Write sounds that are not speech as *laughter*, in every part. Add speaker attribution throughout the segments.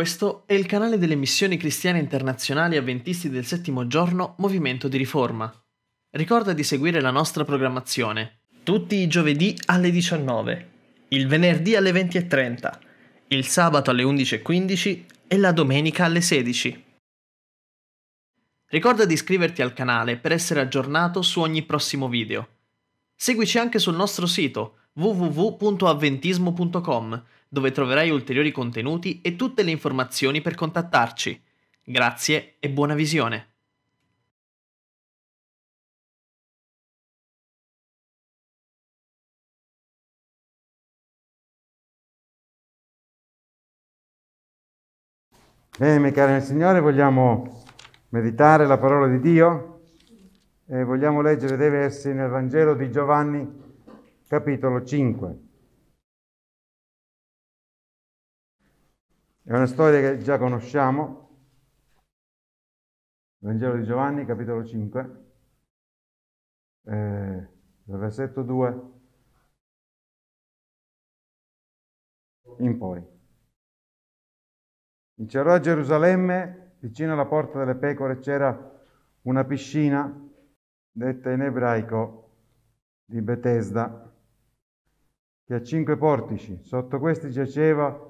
Speaker 1: Questo è il canale delle missioni cristiane internazionali avventisti del settimo giorno Movimento di Riforma. Ricorda di seguire la nostra programmazione. Tutti i giovedì alle 19, il venerdì alle 20.30, il sabato alle 11.15 e la domenica alle 16. Ricorda di iscriverti al canale per essere aggiornato su ogni prossimo video. Seguici anche sul nostro sito www.avventismo.com dove troverai ulteriori contenuti e tutte le informazioni per contattarci. Grazie e buona visione! Bene, miei cari nel Signore, vogliamo meditare la parola di Dio e vogliamo leggere dei versi nel Vangelo di Giovanni, capitolo 5. È una storia che già conosciamo, Vangelo di Giovanni, capitolo 5, eh, versetto 2 in poi. In Incerò a Gerusalemme, vicino alla porta delle pecore, c'era una piscina, detta in ebraico di Bethesda, che ha cinque portici. Sotto questi giaceva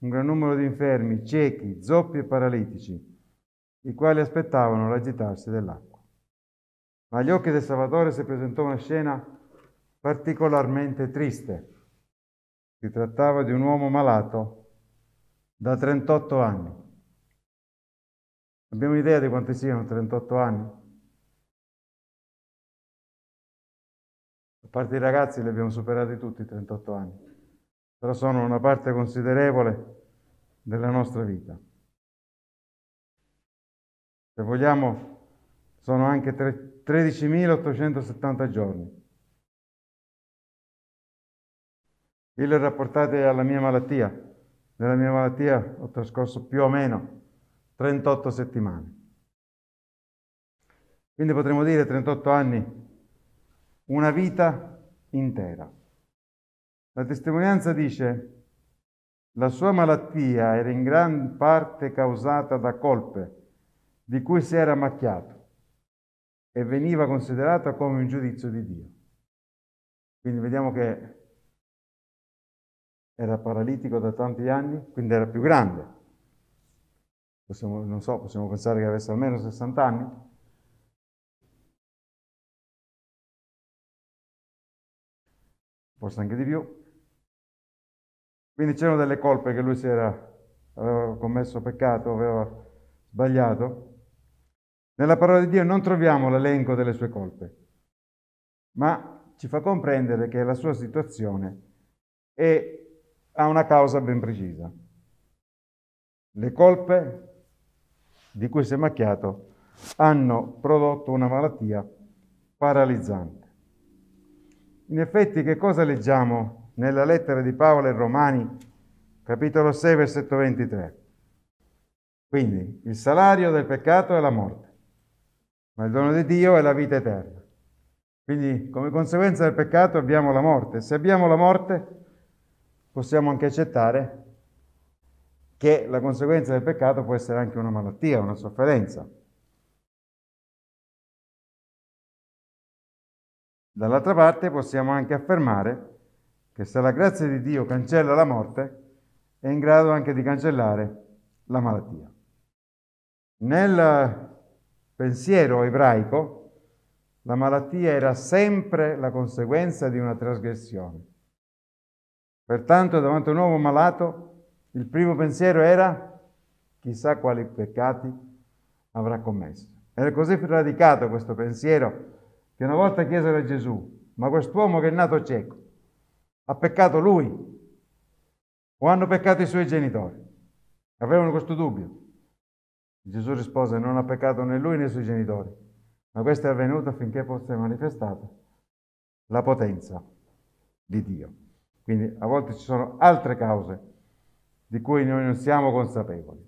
Speaker 1: un gran numero di infermi, ciechi, zoppi e paralitici, i quali aspettavano l'agitarsi dell'acqua. Ma agli occhi del Salvatore si presentò una scena particolarmente triste. Si trattava di un uomo malato da 38 anni. Abbiamo idea di quanti siano 38 anni? A parte i ragazzi li abbiamo superati tutti i 38 anni però sono una parte considerevole della nostra vita. Se vogliamo, sono anche 13.870 giorni. Io rapportate alla mia malattia. Nella mia malattia ho trascorso più o meno 38 settimane. Quindi potremmo dire 38 anni, una vita intera. La testimonianza dice, la sua malattia era in gran parte causata da colpe di cui si era macchiato e veniva considerata come un giudizio di Dio. Quindi vediamo che era paralitico da tanti anni, quindi era più grande. Possiamo, non so, possiamo pensare che avesse almeno 60 anni. Forse anche di più. Quindi c'erano delle colpe che lui si era, aveva commesso peccato, aveva sbagliato. Nella parola di Dio non troviamo l'elenco delle sue colpe, ma ci fa comprendere che la sua situazione è, ha una causa ben precisa. Le colpe di cui si è macchiato hanno prodotto una malattia paralizzante. In effetti che cosa leggiamo nella lettera di Paolo ai Romani, capitolo 6, versetto 23. Quindi il salario del peccato è la morte, ma il dono di Dio è la vita eterna. Quindi come conseguenza del peccato abbiamo la morte. Se abbiamo la morte possiamo anche accettare che la conseguenza del peccato può essere anche una malattia, una sofferenza. Dall'altra parte possiamo anche affermare che se la grazia di Dio cancella la morte, è in grado anche di cancellare la malattia. Nel pensiero ebraico, la malattia era sempre la conseguenza di una trasgressione. Pertanto, davanti a un uomo malato, il primo pensiero era chissà quali peccati avrà commesso. Era così radicato questo pensiero che una volta chiesero a Gesù, ma quest'uomo che è nato cieco, ha peccato lui o hanno peccato i suoi genitori? Avevano questo dubbio. Gesù rispose, non ha peccato né lui né i suoi genitori, ma questo è avvenuto affinché fosse manifestata la potenza di Dio. Quindi a volte ci sono altre cause di cui noi non siamo consapevoli.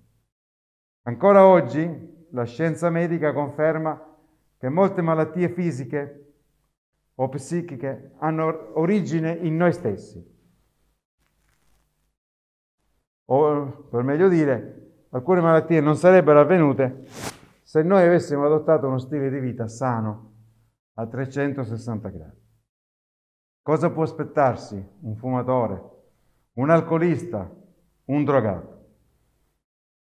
Speaker 1: Ancora oggi la scienza medica conferma che molte malattie fisiche o psichiche hanno origine in noi stessi. O, per meglio dire, alcune malattie non sarebbero avvenute se noi avessimo adottato uno stile di vita sano a 360 gradi. Cosa può aspettarsi un fumatore, un alcolista, un drogato?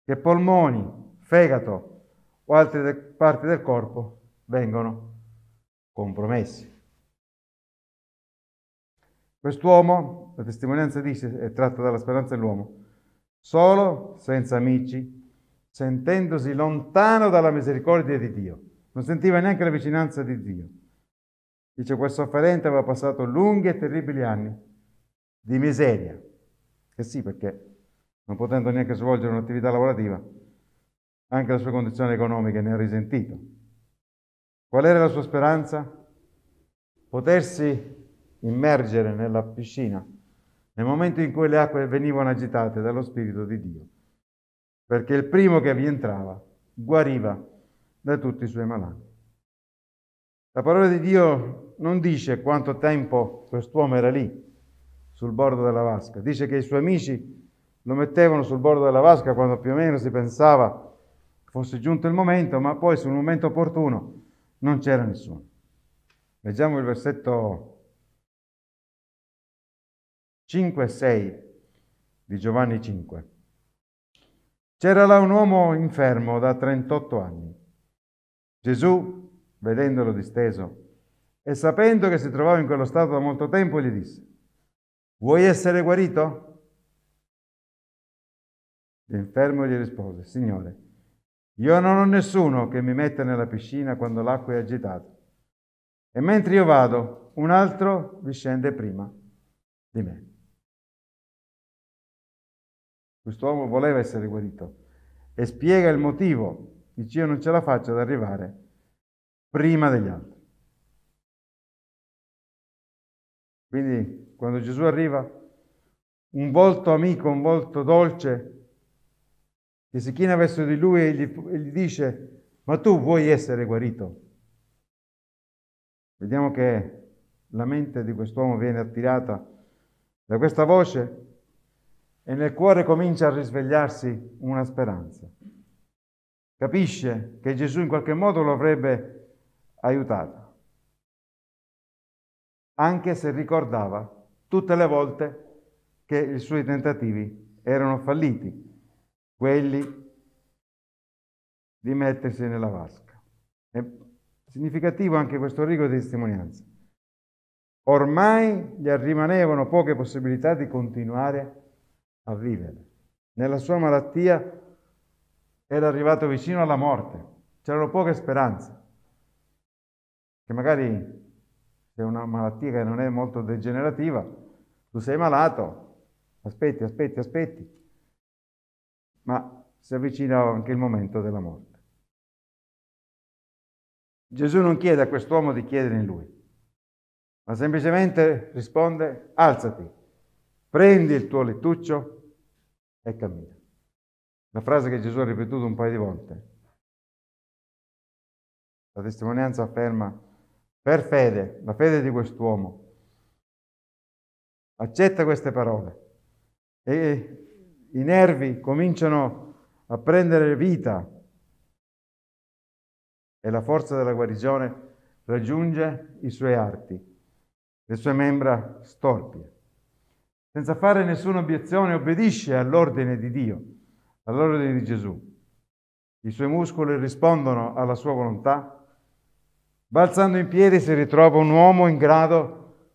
Speaker 1: Che polmoni, fegato o altre parti del corpo vengono compromessi. Quest'uomo, la testimonianza dice, è tratta dalla speranza dell'uomo, solo, senza amici, sentendosi lontano dalla misericordia di Dio. Non sentiva neanche la vicinanza di Dio. Dice, quel sofferente aveva passato lunghi e terribili anni di miseria. E sì, perché non potendo neanche svolgere un'attività lavorativa, anche la sua condizione economica ne ha risentito. Qual era la sua speranza? Potersi immergere nella piscina nel momento in cui le acque venivano agitate dallo Spirito di Dio, perché il primo che vi entrava guariva da tutti i suoi malati. La parola di Dio non dice quanto tempo quest'uomo era lì, sul bordo della vasca, dice che i suoi amici lo mettevano sul bordo della vasca quando più o meno si pensava fosse giunto il momento, ma poi sul momento opportuno non c'era nessuno. Leggiamo il versetto 5 e 6 di Giovanni 5. C'era là un uomo infermo da 38 anni. Gesù, vedendolo disteso e sapendo che si trovava in quello stato da molto tempo, gli disse, vuoi essere guarito? L'infermo gli rispose, Signore, io non ho nessuno che mi mette nella piscina quando l'acqua è agitata. E mentre io vado, un altro vi scende prima di me. Quest'uomo voleva essere guarito e spiega il motivo. Dice io non ce la faccio ad arrivare prima degli altri. Quindi quando Gesù arriva, un volto amico, un volto dolce, che si china verso di lui e gli, e gli dice, ma tu vuoi essere guarito? Vediamo che la mente di quest'uomo viene attirata da questa voce e nel cuore comincia a risvegliarsi una speranza. Capisce che Gesù in qualche modo lo avrebbe aiutato, anche se ricordava tutte le volte che i suoi tentativi erano falliti, quelli di mettersi nella vasca. È significativo anche questo rigo di testimonianza. Ormai gli rimanevano poche possibilità di continuare a vivere. Nella sua malattia era arrivato vicino alla morte. C'erano poche speranze. Che magari se una malattia che non è molto degenerativa, tu sei malato, aspetti, aspetti, aspetti, ma si avvicina anche il momento della morte. Gesù non chiede a quest'uomo di chiedere in lui, ma semplicemente risponde, alzati, prendi il tuo lettuccio e cammina. Una frase che Gesù ha ripetuto un paio di volte. La testimonianza afferma, per fede, la fede di quest'uomo, accetta queste parole e i nervi cominciano a prendere vita e la forza della guarigione raggiunge i suoi arti, le sue membra storpie senza fare nessuna obiezione, obbedisce all'ordine di Dio, all'ordine di Gesù. I suoi muscoli rispondono alla sua volontà. Balzando in piedi si ritrova un uomo in grado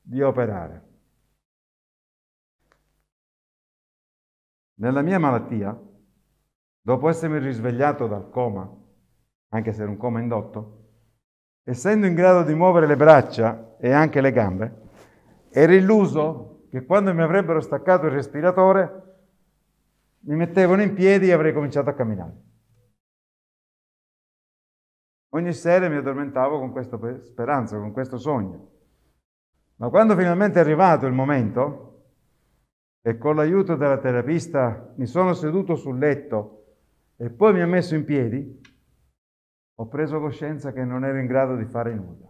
Speaker 1: di operare. Nella mia malattia, dopo essermi risvegliato dal coma, anche se era un coma indotto, essendo in grado di muovere le braccia e anche le gambe, ero illuso che quando mi avrebbero staccato il respiratore mi mettevano in piedi e avrei cominciato a camminare. Ogni sera mi addormentavo con questa speranza, con questo sogno. Ma quando finalmente è arrivato il momento e con l'aiuto della terapista mi sono seduto sul letto e poi mi ha messo in piedi, ho preso coscienza che non ero in grado di fare nulla.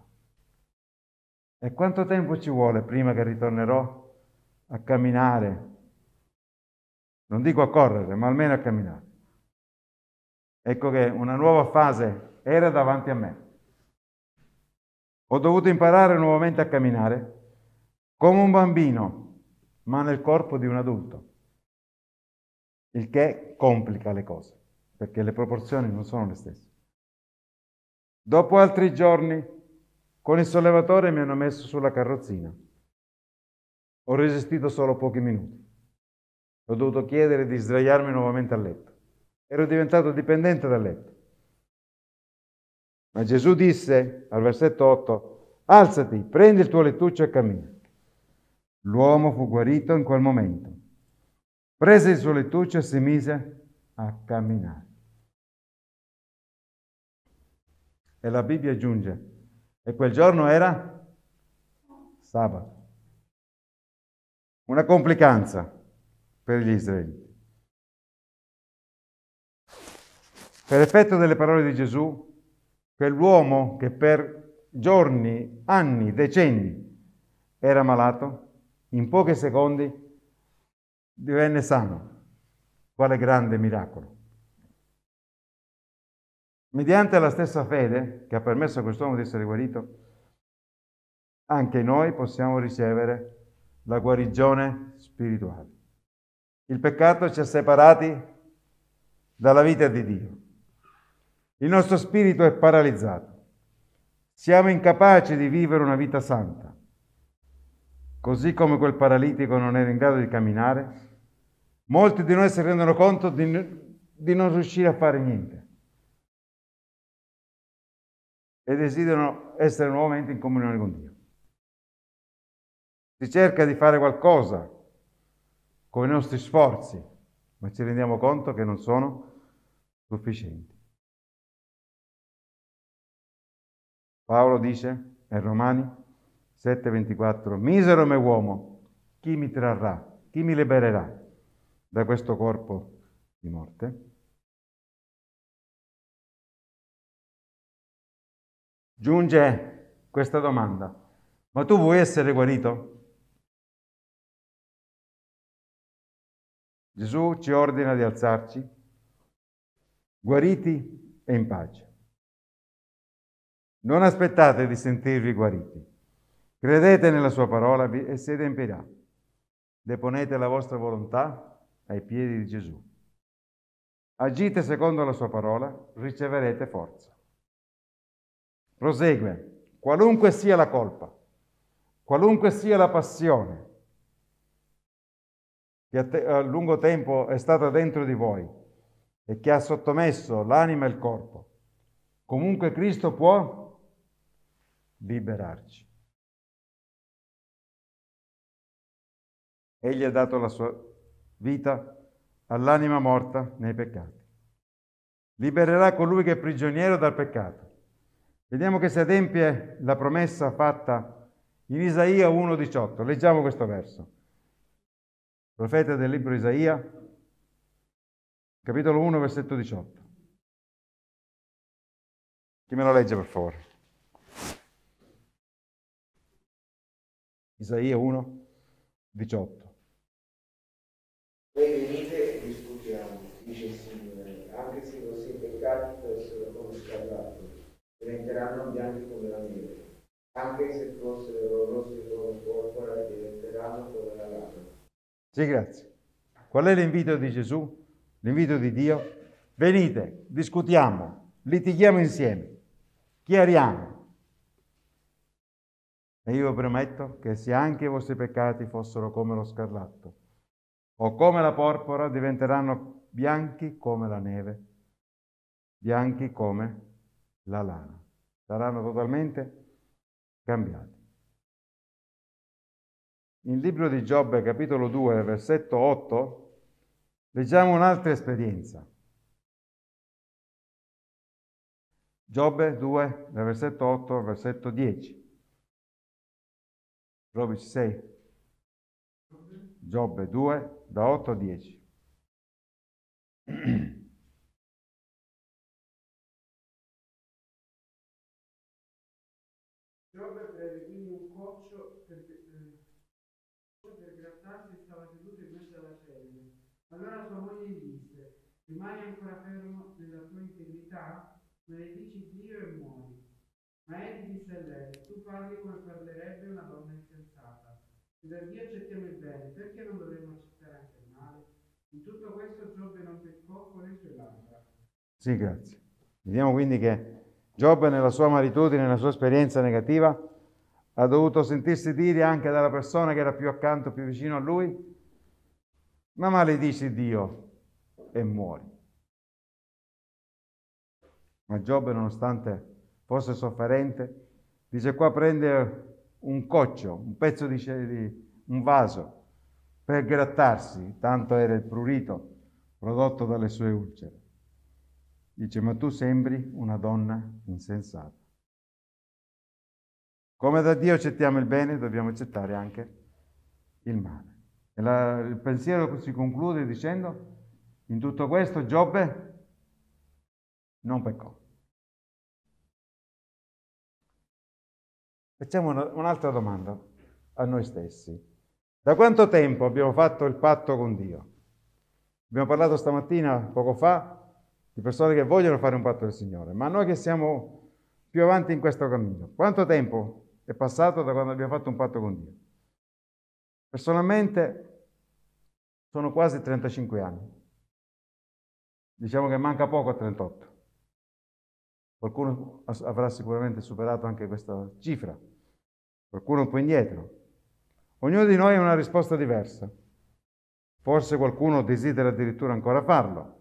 Speaker 1: E quanto tempo ci vuole prima che ritornerò a camminare. Non dico a correre, ma almeno a camminare. Ecco che una nuova fase era davanti a me. Ho dovuto imparare nuovamente a camminare come un bambino, ma nel corpo di un adulto, il che complica le cose, perché le proporzioni non sono le stesse. Dopo altri giorni, con il sollevatore mi hanno messo sulla carrozzina ho resistito solo pochi minuti. Ho dovuto chiedere di sdraiarmi nuovamente a letto. Ero diventato dipendente dal letto. Ma Gesù disse al versetto 8, alzati, prendi il tuo lettuccio e cammina. L'uomo fu guarito in quel momento. Prese il suo lettuccio e si mise a camminare. E la Bibbia aggiunge, e quel giorno era sabato. Una complicanza per gli israeliti. Per effetto delle parole di Gesù, quell'uomo che per giorni, anni, decenni era malato, in pochi secondi divenne sano. Quale grande miracolo! Mediante la stessa fede che ha permesso a quest'uomo di essere guarito, anche noi possiamo ricevere la guarigione spirituale. Il peccato ci ha separati dalla vita di Dio. Il nostro spirito è paralizzato. Siamo incapaci di vivere una vita santa. Così come quel paralitico non era in grado di camminare, molti di noi si rendono conto di, di non riuscire a fare niente e desiderano essere nuovamente in comunione con Dio. Si cerca di fare qualcosa con i nostri sforzi, ma ci rendiamo conto che non sono sufficienti. Paolo dice ai Romani 7:24, misero me uomo, chi mi trarrà, chi mi libererà da questo corpo di
Speaker 2: morte?
Speaker 1: Giunge questa domanda, ma tu vuoi essere guarito? Gesù ci ordina di alzarci, guariti e in pace. Non aspettate di sentirvi guariti. Credete nella sua parola e siete in pietà. Deponete la vostra volontà ai piedi di Gesù. Agite secondo la sua parola, riceverete forza. Prosegue. Qualunque sia la colpa, qualunque sia la passione, che a, te, a lungo tempo è stata dentro di voi e che ha sottomesso l'anima e il corpo. Comunque Cristo può liberarci. Egli ha dato la sua vita all'anima morta nei peccati. Libererà colui che è prigioniero dal peccato. Vediamo che si adempie la promessa fatta in Isaia 1,18. Leggiamo questo verso profeta del libro Isaia, capitolo 1, versetto 18.
Speaker 2: Chi me lo legge per favore?
Speaker 1: Isaia 1, 18.
Speaker 2: Voi venite e discutiamo, dice
Speaker 1: il Signore, anche se i vostri peccati fossero come scarlato, diventeranno bianchi come la neve, anche se fossero rossi come porpora, diventeranno come la lana sì, grazie. Qual è l'invito di Gesù? L'invito di Dio? Venite, discutiamo, litighiamo insieme, chiariamo. E io prometto che se anche i vostri peccati fossero come lo scarlatto o come la porpora, diventeranno bianchi come la neve, bianchi come la lana. Saranno totalmente cambiati il libro di Giobbe, capitolo 2, versetto 8, leggiamo un'altra esperienza. Giobbe 2, versetto 8 versetto 10. Provi 6. Giobbe 2, da 8 a 10.
Speaker 2: Giobbe prende quindi un coccio per, eh,
Speaker 1: per grattarsi stava seduto in mezzo alla cella. Allora sua moglie gli disse, rimani ancora fermo nella tua integrità, maledici Dio e muori. Ma egli disse a lei, tu parli come parlerebbe una donna insensata. Se da Dio accettiamo il bene, perché non dovremmo accettare anche il male? In tutto questo Giobbe non peccò con le sue labbra. Sì, grazie. Vediamo quindi che Giobbe nella sua maritudine, nella sua esperienza negativa, ha dovuto sentirsi dire anche dalla persona che era più accanto, più vicino a lui, ma maledici Dio e muori. Ma Giobbe, nonostante fosse sofferente, dice qua prende un coccio, un pezzo di, di un vaso per grattarsi, tanto era il prurito prodotto dalle sue ulcere. Dice, ma tu sembri una donna insensata. Come da Dio accettiamo il bene, dobbiamo accettare anche il male. E la, il pensiero si conclude dicendo, in tutto questo Giobbe non peccò. Facciamo un'altra domanda a noi stessi. Da quanto tempo abbiamo fatto il patto con Dio? Abbiamo parlato stamattina, poco fa, di persone che vogliono fare un patto del Signore, ma noi che siamo più avanti in questo cammino, quanto tempo è passato da quando abbiamo fatto un patto con Dio. Personalmente sono quasi 35 anni. Diciamo che manca poco a 38. Qualcuno avrà sicuramente superato anche questa cifra, qualcuno un po' indietro. Ognuno di noi ha una risposta diversa. Forse qualcuno desidera addirittura ancora farlo.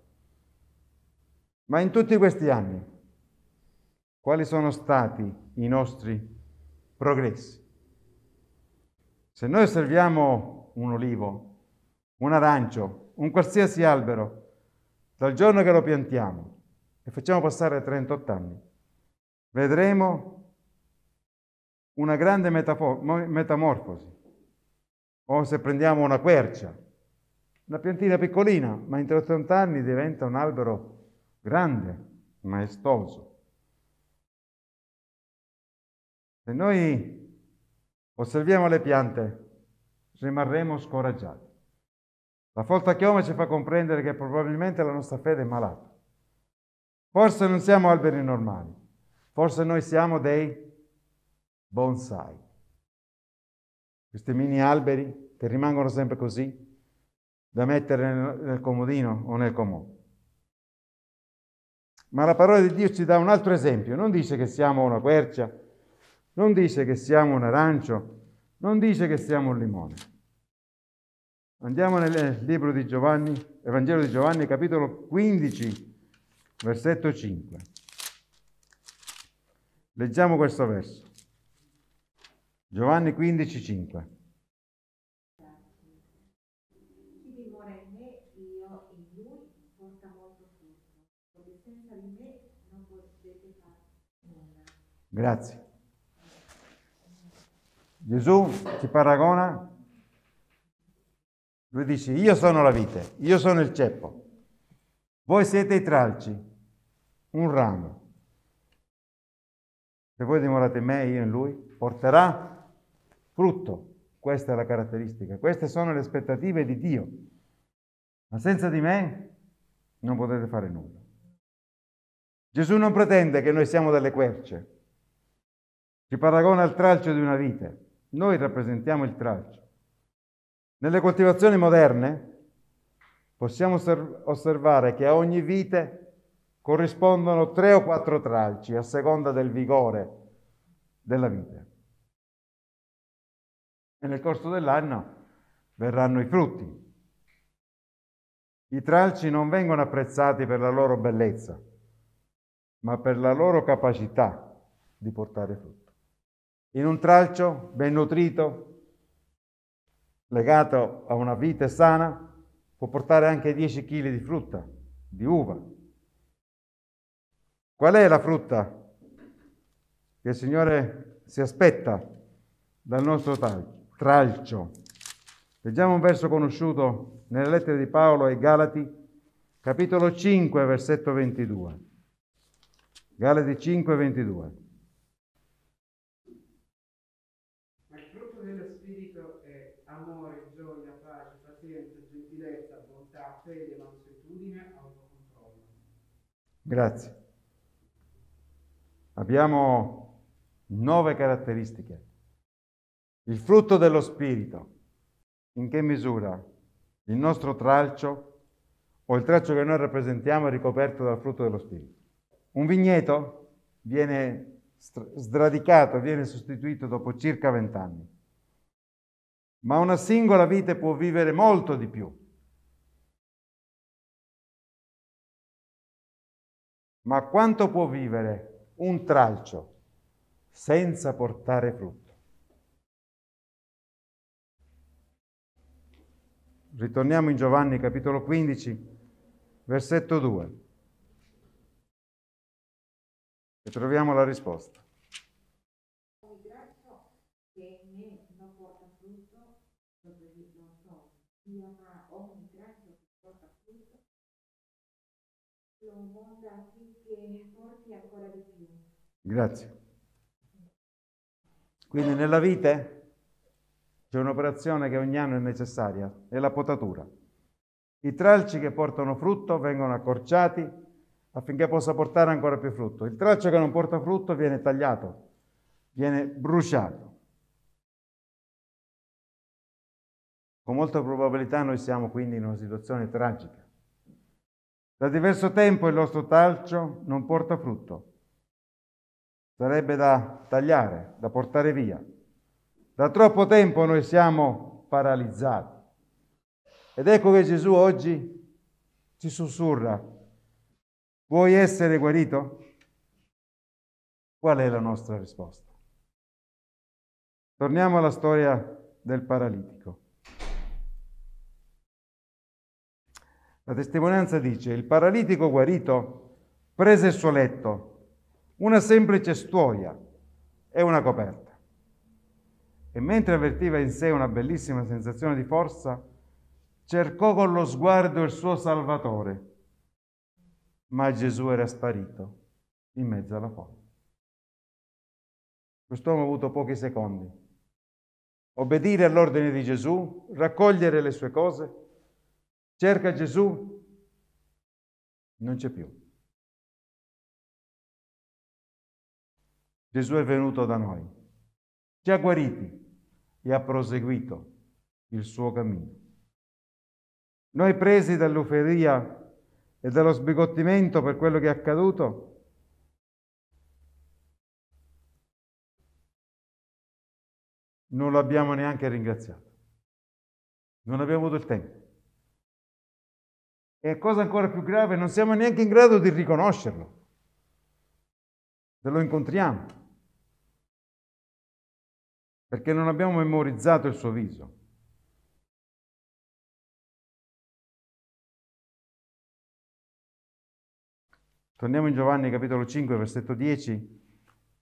Speaker 1: Ma in tutti questi anni, quali sono stati i nostri progressi. Se noi osserviamo un olivo, un arancio, un qualsiasi albero, dal giorno che lo piantiamo e facciamo passare 38 anni, vedremo una grande metamorfosi. O se prendiamo una quercia, una piantina piccolina, ma in 38 anni diventa un albero grande, maestoso. Se noi osserviamo le piante, rimarremo scoraggiati. La folta chioma ci fa comprendere che probabilmente la nostra fede è malata. Forse non siamo alberi normali, forse noi siamo dei bonsai. Questi mini alberi che rimangono sempre così, da mettere nel comodino o nel comò. Ma la parola di Dio ci dà un altro esempio, non dice che siamo una quercia, non dice che siamo un arancio, non dice che siamo un limone. Andiamo nel libro di Giovanni, Evangelo di Giovanni, capitolo 15, versetto 5. Leggiamo questo verso. Giovanni 15, 5. Grazie. Gesù ci paragona, lui dice io sono la vite, io sono il ceppo, voi siete i tralci, un ramo. Se voi dimorate in me, io in lui, porterà frutto. Questa è la caratteristica, queste sono le aspettative di Dio. Ma senza di me non potete fare nulla. Gesù non pretende che noi siamo delle querce, ci paragona al tralcio di una vite. Noi rappresentiamo il tralcio. Nelle coltivazioni moderne possiamo osservare che a ogni vite corrispondono tre o quattro tralci a seconda del vigore della vite. E nel corso dell'anno verranno i frutti. I tralci non vengono apprezzati per la loro bellezza, ma per la loro capacità di portare frutti in un tralcio ben nutrito, legato a una vita sana, può portare anche 10 kg di frutta, di uva. Qual è la frutta che il Signore si aspetta dal nostro tralcio? Leggiamo un verso conosciuto nelle lettere di Paolo ai Galati, capitolo 5, versetto 22. Galati 5, 22. Grazie. Abbiamo nove caratteristiche. Il frutto dello Spirito. In che misura il nostro tralcio o il tralcio che noi rappresentiamo è ricoperto dal frutto dello Spirito? Un vigneto viene sradicato, viene sostituito dopo circa vent'anni, ma una singola vite può vivere molto di più Ma quanto può vivere un tralcio senza portare frutto? Ritorniamo in Giovanni capitolo 15, versetto 2 e troviamo la risposta. Ogni Grazie. Quindi nella vite c'è un'operazione che ogni anno è necessaria, è la potatura. I tralci che portano frutto vengono accorciati affinché possa portare ancora più frutto. Il tralcio che non porta frutto viene tagliato, viene bruciato. Con molta probabilità noi siamo quindi in una situazione tragica. Da diverso tempo il nostro talcio non porta frutto sarebbe da tagliare, da portare via. Da troppo tempo noi siamo paralizzati. Ed ecco che Gesù oggi ci sussurra, vuoi essere guarito? Qual è la nostra risposta? Torniamo alla storia del paralitico. La testimonianza dice, il paralitico guarito prese il suo letto una semplice stuoia e una coperta. E mentre avvertiva in sé una bellissima sensazione di forza, cercò con lo sguardo il suo Salvatore, ma Gesù era sparito in mezzo alla folla. Quest'uomo ha avuto pochi secondi. Obbedire all'ordine di Gesù, raccogliere le sue cose, cerca Gesù,
Speaker 2: non c'è più. Gesù è
Speaker 1: venuto da noi, ci ha guariti e ha proseguito il suo cammino. Noi presi dall'uferia e dallo sbigottimento per quello che è accaduto, non lo abbiamo neanche ringraziato. Non abbiamo avuto il tempo. E cosa ancora più grave, non siamo neanche in grado di riconoscerlo. Se lo incontriamo perché non abbiamo memorizzato il suo viso. Torniamo in Giovanni capitolo 5, versetto 10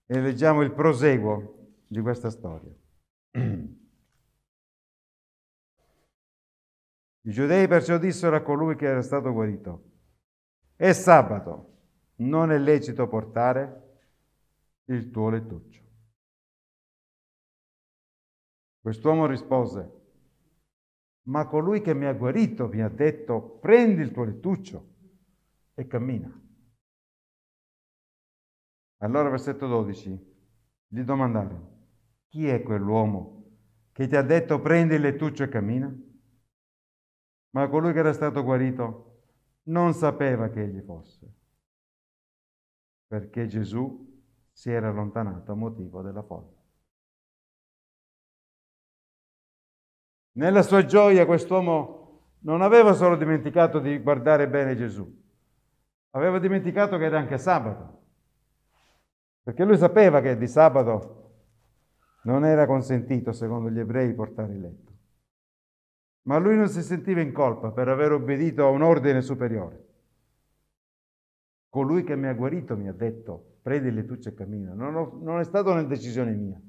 Speaker 1: e leggiamo il proseguo di questa storia. I giudei perciò dissero a colui che era stato guarito, è sabato, non è lecito portare il tuo lettuccio. Quest'uomo rispose, ma colui che mi ha guarito mi ha detto, prendi il tuo lettuccio e cammina. Allora versetto 12, gli domandarono, chi è quell'uomo che ti ha detto prendi il lettuccio e cammina? Ma colui che era stato guarito non sapeva che egli fosse, perché Gesù si era allontanato a motivo della folla. Nella sua gioia quest'uomo non aveva solo dimenticato di guardare bene Gesù, aveva dimenticato che era anche sabato, perché lui sapeva che di sabato non era consentito, secondo gli ebrei, portare il letto. Ma lui non si sentiva in colpa per aver obbedito a un ordine superiore. Colui che mi ha guarito mi ha detto, prendi le tucce e cammina. Non, ho, non è stata una decisione mia.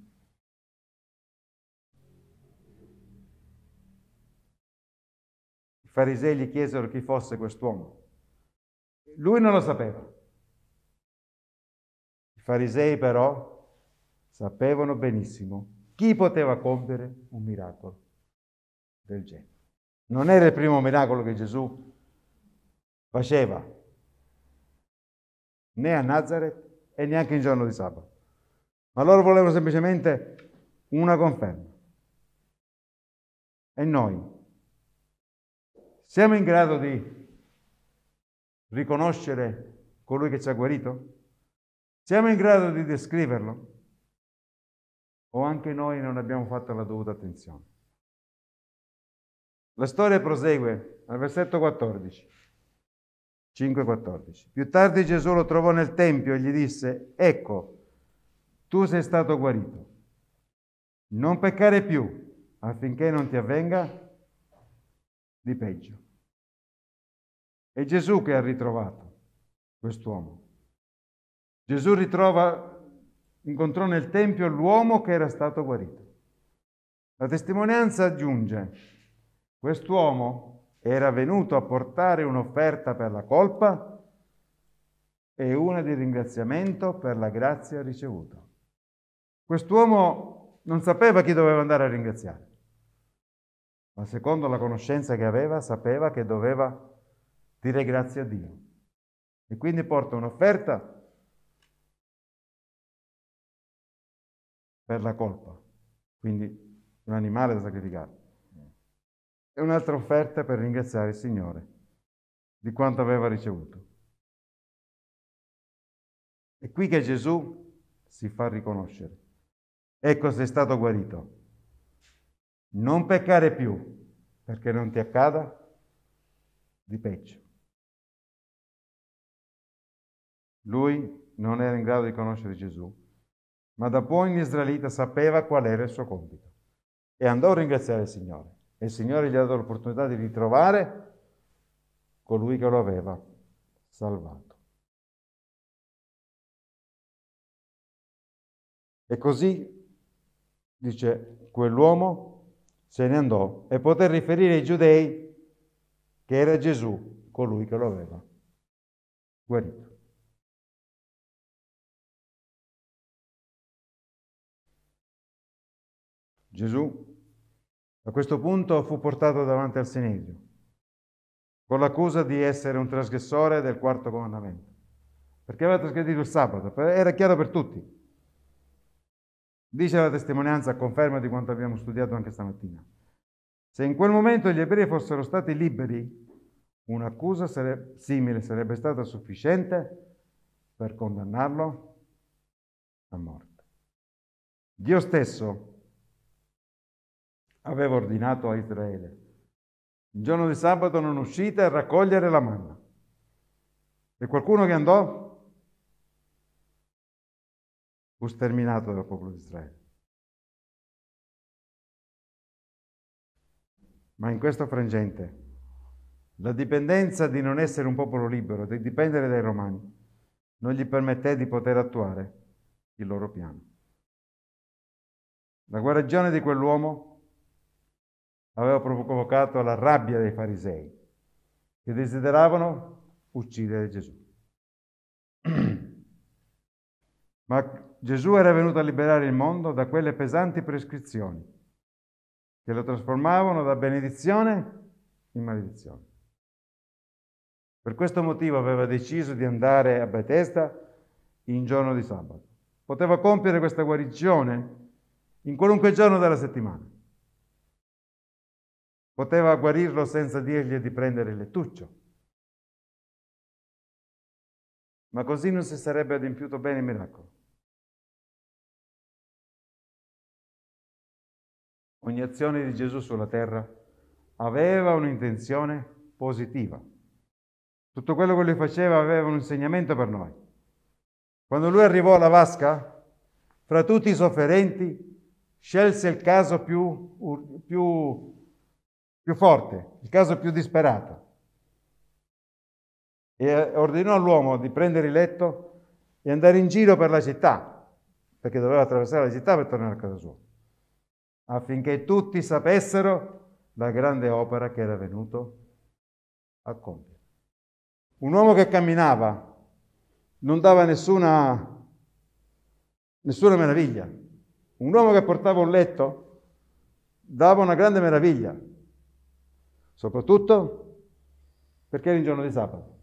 Speaker 1: farisei gli chiesero chi fosse quest'uomo. Lui non lo sapeva. I farisei però sapevano benissimo chi poteva compiere un miracolo del genere. Non era il primo miracolo che Gesù faceva, né a Nazareth e neanche in giorno di sabato. Ma loro volevano semplicemente una conferma. E noi siamo in grado di riconoscere colui che ci ha guarito? Siamo in grado di descriverlo? O anche noi non abbiamo fatto la dovuta attenzione? La storia prosegue al versetto 14. 5:14. Più tardi Gesù lo trovò nel Tempio e gli disse, ecco, tu sei stato guarito. Non peccare più affinché non ti avvenga di peggio. È Gesù che ha ritrovato quest'uomo. Gesù ritrova, incontrò nel Tempio l'uomo che era stato guarito. La testimonianza aggiunge, quest'uomo era venuto a portare un'offerta per la colpa e una di ringraziamento per la grazia ricevuta. Quest'uomo non sapeva chi doveva andare a ringraziare, ma secondo la conoscenza che aveva sapeva che doveva Dire grazie a Dio. E quindi porta un'offerta per la colpa, quindi un animale da sacrificare. E un'altra offerta per ringraziare il Signore di quanto aveva ricevuto. È qui che Gesù si fa riconoscere. Ecco, sei stato guarito. Non peccare più perché non ti accada di peggio. Lui non era in grado di conoscere Gesù, ma da buon israelita sapeva qual era il suo compito e andò a ringraziare il Signore. E il Signore gli ha dato l'opportunità di ritrovare colui che lo aveva salvato. E così, dice, quell'uomo se ne andò e poté riferire ai giudei che era Gesù colui che lo aveva guarito. Gesù a questo punto fu portato davanti al sinedrio con l'accusa di essere un trasgressore del quarto comandamento, perché aveva trasgredito il sabato, era chiaro per tutti. Dice la testimonianza a conferma di quanto abbiamo studiato anche stamattina. Se in quel momento gli ebrei fossero stati liberi, un'accusa sare- simile sarebbe stata sufficiente per condannarlo a morte. Dio stesso aveva ordinato a Israele. Il giorno di sabato non uscite a raccogliere la manna. E qualcuno che andò fu sterminato dal popolo di Israele. Ma in questo frangente la dipendenza di non essere un popolo libero, di dipendere dai romani, non gli permette di poter attuare il loro piano. La guarigione di quell'uomo aveva provocato la rabbia dei farisei che desideravano uccidere Gesù. *clears throat* Ma Gesù era venuto a liberare il mondo da quelle pesanti prescrizioni che lo trasformavano da benedizione in maledizione. Per questo motivo aveva deciso di andare a Bethesda in giorno di sabato. Poteva compiere questa guarigione in qualunque giorno della settimana Poteva guarirlo senza dirgli di prendere il lettuccio.
Speaker 2: Ma così non si sarebbe adempiuto bene il miracolo.
Speaker 1: Ogni azione di Gesù sulla terra aveva un'intenzione positiva. Tutto quello che lui faceva aveva un insegnamento per noi. Quando lui arrivò alla vasca, fra tutti i sofferenti, scelse il caso più, più più forte, il caso più disperato. E eh, ordinò all'uomo di prendere il letto e andare in giro per la città, perché doveva attraversare la città per tornare a casa sua, affinché tutti sapessero la grande opera che era venuto a compiere. Un uomo che camminava non dava nessuna, nessuna meraviglia. Un uomo che portava un letto dava una grande meraviglia. Soprattutto perché era in giorno di sabato.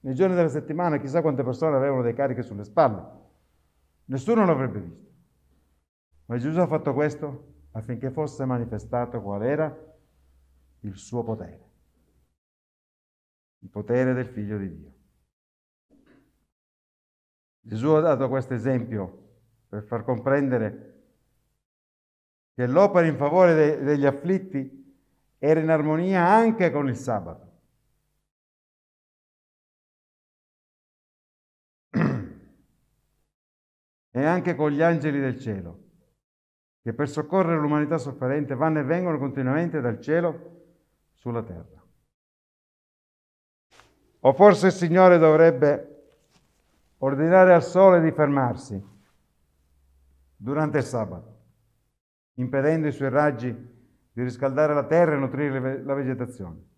Speaker 1: Nei giorni della settimana chissà quante persone avevano dei carichi sulle spalle. Nessuno l'avrebbe visto. Ma Gesù ha fatto questo affinché fosse manifestato qual era il suo potere. Il potere del figlio di Dio. Gesù ha dato questo esempio per far comprendere che l'opera in favore de- degli afflitti era in armonia anche con il sabato. e anche con gli angeli del cielo, che per soccorrere l'umanità sofferente vanno e vengono continuamente dal cielo sulla terra. O forse il Signore dovrebbe ordinare al sole di fermarsi durante il sabato, impedendo i suoi raggi di riscaldare la terra e nutrire la vegetazione.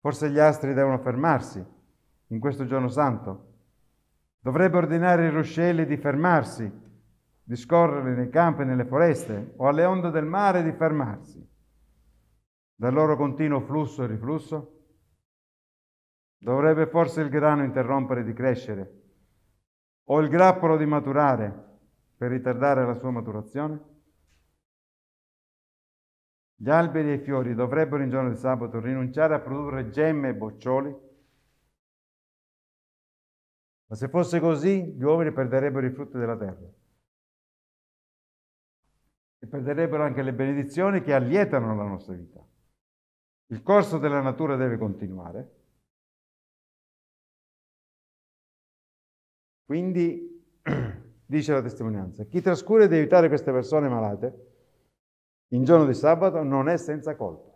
Speaker 1: Forse gli astri devono fermarsi in questo giorno santo. Dovrebbe ordinare i ruscelli di fermarsi, di scorrere nei campi e nelle foreste, o alle onde del mare di fermarsi. Dal loro continuo flusso e riflusso, dovrebbe forse il grano interrompere di crescere, o il grappolo di maturare per ritardare la sua maturazione? Gli alberi e i fiori dovrebbero in giorno di sabato rinunciare a produrre gemme e boccioli? Ma se fosse così, gli uomini perderebbero i frutti della terra e perderebbero anche le benedizioni che allietano la nostra vita. Il corso della natura deve continuare. Quindi, *clears throat* dice la testimonianza, chi trascura di aiutare queste persone malate, in giorno di sabato non è senza colpa.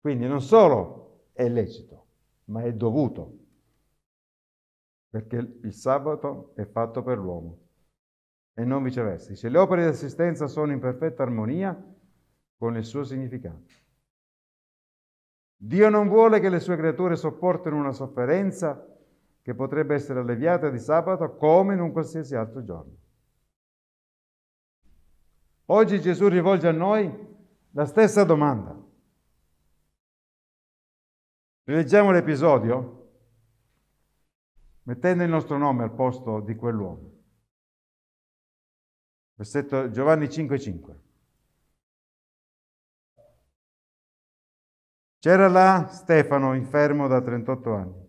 Speaker 1: Quindi non solo è lecito, ma è dovuto, perché il sabato è fatto per l'uomo e non viceversa. Se le opere di assistenza sono in perfetta armonia con il suo significato. Dio non vuole che le sue creature sopportino una sofferenza che potrebbe essere alleviata di sabato come in un qualsiasi altro giorno. Oggi Gesù rivolge a noi la stessa domanda. Rileggiamo l'episodio
Speaker 2: mettendo il nostro nome al posto di quell'uomo.
Speaker 1: Versetto Giovanni 5:5. C'era là Stefano, infermo da 38 anni.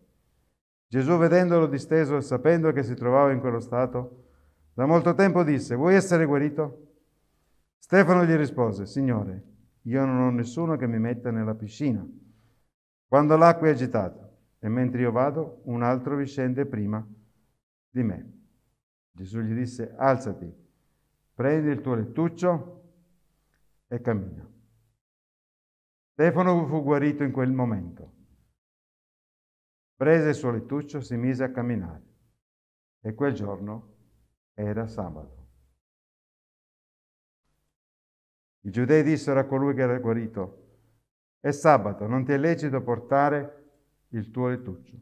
Speaker 1: Gesù, vedendolo disteso e sapendo che si trovava in quello stato, da molto tempo disse, vuoi essere guarito? Stefano gli rispose, Signore, io non ho nessuno che mi metta nella piscina quando l'acqua è agitata e mentre io vado un altro vi scende prima di me. Gesù gli disse, alzati, prendi il tuo lettuccio e cammina. Stefano fu guarito in quel momento. Prese il suo lettuccio, si mise a camminare e quel giorno era sabato. I giudei dissero a colui che era guarito, è sabato, non ti è lecito portare il tuo lettuccio.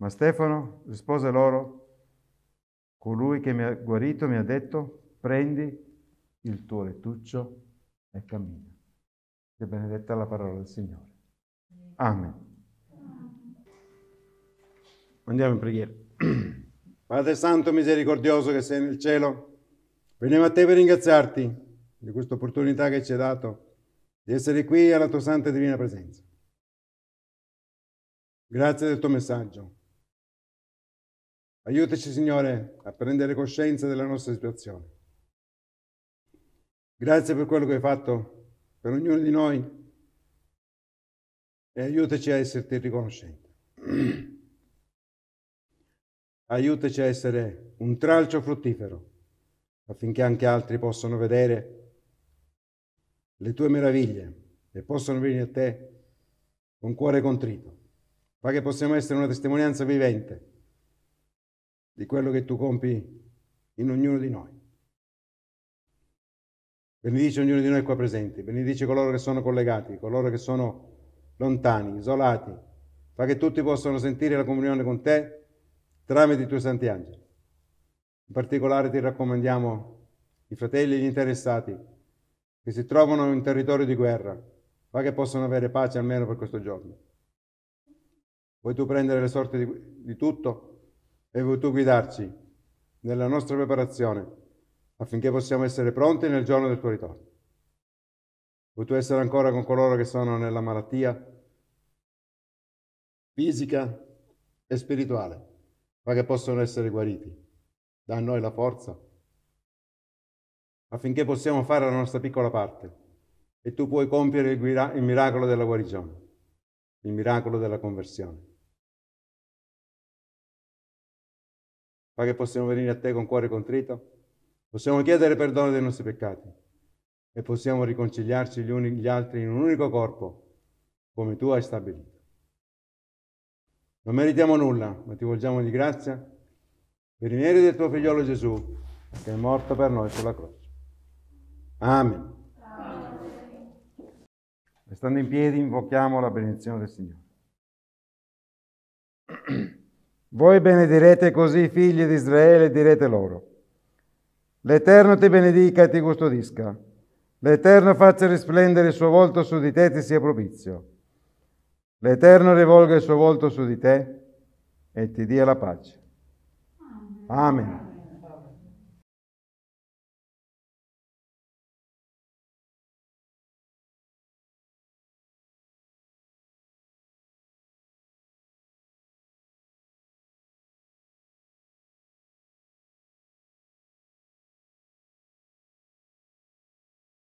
Speaker 1: Ma Stefano rispose loro, colui che mi ha guarito mi ha detto, prendi il tuo lettuccio e cammina. Che benedetta la parola del Signore. Amen. Andiamo in preghiera. *clears throat* Padre Santo, misericordioso che sei nel cielo, veniamo a te per ringraziarti di questa opportunità che ci hai dato di essere qui alla tua santa e divina presenza. Grazie del tuo messaggio. Aiutaci, Signore, a prendere coscienza della nostra situazione. Grazie per quello che hai fatto per ognuno di noi e aiutaci a esserti riconoscenti. *clears throat* Aiutaci a essere un tralcio fruttifero affinché anche altri possano vedere le tue meraviglie e possono venire a te con cuore contrito. Fa che possiamo essere una testimonianza vivente di quello che tu compi in ognuno di noi. Benedice ognuno di noi qua presenti, benedice coloro che sono collegati, coloro che sono lontani, isolati. Fa che tutti possano sentire la comunione con te tramite i tuoi santi angeli. In particolare ti raccomandiamo i fratelli e gli interessati che si trovano in territorio di guerra, ma che possono avere pace almeno per questo giorno. Vuoi tu prendere le sorti di, di tutto e vuoi tu guidarci nella nostra preparazione affinché possiamo essere pronti nel giorno del tuo ritorno. Vuoi tu essere ancora con coloro che sono nella malattia fisica e spirituale, ma che possono essere guariti. Da noi la forza affinché possiamo fare la nostra piccola parte e tu puoi compiere il, mira- il miracolo della guarigione, il miracolo della conversione. Fa che possiamo venire a te con cuore contrito, possiamo chiedere perdono dei nostri peccati e possiamo riconciliarci gli uni gli altri in un unico corpo, come tu hai stabilito. Non meritiamo nulla, ma ti volgiamo di grazia per i meriti del tuo figliolo Gesù, che è morto per noi sulla croce. Amen. Amen. Restando in piedi, invochiamo la benedizione del Signore. *clears throat* Voi benedirete così i figli di Israele e direte loro, l'Eterno ti benedica e ti custodisca, l'Eterno faccia risplendere il suo volto su di te e ti sia propizio, l'Eterno rivolga il suo volto su di te e ti dia la pace. Amen. Amen.